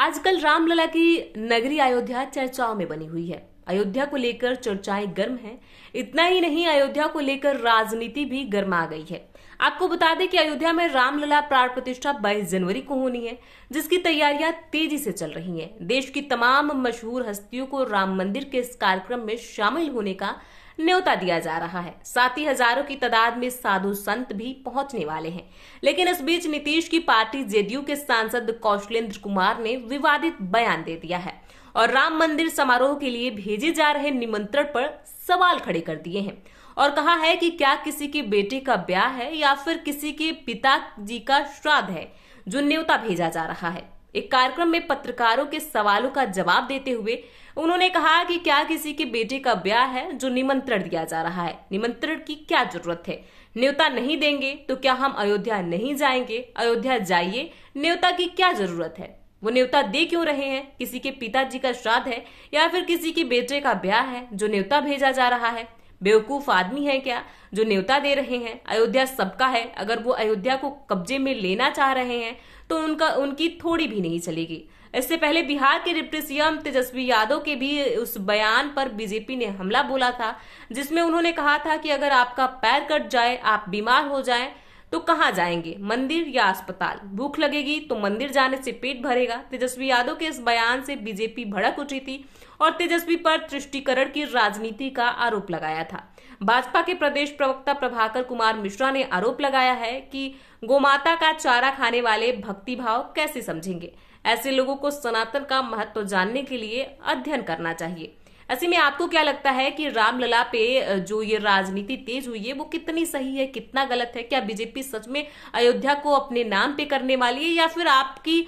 आजकल रामलला की नगरी अयोध्या चर्चाओं में बनी हुई है अयोध्या को लेकर चर्चाएं गर्म हैं इतना ही नहीं अयोध्या को लेकर राजनीति भी गर्मा गई है आपको बता दें कि अयोध्या में रामलला प्राण प्रतिष्ठा 22 जनवरी को होनी है जिसकी तैयारियां तेजी से चल रही हैं देश की तमाम मशहूर हस्तियों को राम मंदिर के इस कार्यक्रम में शामिल होने का न्योता दिया जा रहा है साथ ही हजारों की तादाद में साधु संत भी पहुंचने वाले हैं लेकिन इस बीच नीतीश की पार्टी जेडीयू के सांसद कौशलेंद्र कुमार ने विवादित बयान दे दिया है और राम मंदिर समारोह के लिए भेजे जा रहे निमंत्रण पर सवाल खड़े कर दिए हैं और कहा है कि क्या किसी के बेटे का ब्याह है या फिर किसी के पिता जी का श्राद्ध है जो न्योता भेजा जा रहा है एक कार्यक्रम में पत्रकारों के सवालों का जवाब देते हुए उन्होंने कहा कि क्या किसी के बेटे का ब्याह है जो निमंत्रण दिया जा रहा है निमंत्रण की क्या जरूरत है न्योता नहीं देंगे तो क्या हम अयोध्या नहीं जाएंगे अयोध्या जाइए न्योता की क्या जरूरत है वो न्योता दे क्यों रहे हैं किसी के पिताजी का श्राद्ध है या फिर किसी के बेटे का ब्याह है जो न्योता भेजा जा रहा है बेवकूफ आदमी है क्या जो न्योता दे रहे हैं अयोध्या सबका है अगर वो अयोध्या को कब्जे में लेना चाह रहे हैं तो उनका उनकी थोड़ी भी नहीं चलेगी इससे पहले बिहार के डिप्टी सीएम तेजस्वी यादव के भी उस बयान पर बीजेपी ने हमला बोला था जिसमें उन्होंने कहा था कि अगर आपका पैर कट जाए आप बीमार हो जाए तो कहाँ जाएंगे मंदिर या अस्पताल भूख लगेगी तो मंदिर जाने से पेट भरेगा तेजस्वी यादव के इस बयान से बीजेपी भड़क उठी थी और तेजस्वी पर तुष्टिकरण की राजनीति का आरोप लगाया था भाजपा के प्रदेश प्रवक्ता प्रभाकर कुमार मिश्रा ने आरोप लगाया है कि गोमाता का चारा खाने वाले भक्ति भाव कैसे समझेंगे ऐसे लोगों को सनातन का महत्व जानने के लिए अध्ययन करना चाहिए ऐसे में आपको क्या लगता है कि रामलला पे जो ये राजनीति तेज हुई है वो कितनी सही है कितना गलत है क्या बीजेपी सच में अयोध्या को अपने नाम पे करने वाली है या फिर आपकी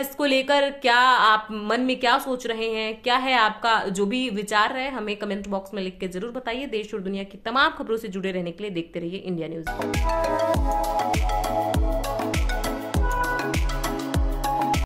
इसको लेकर क्या आप मन में क्या सोच रहे हैं क्या है आपका जो भी विचार है हमें कमेंट बॉक्स में लिख के जरूर बताइए देश और दुनिया की तमाम खबरों से जुड़े रहने के लिए देखते रहिए इंडिया न्यूज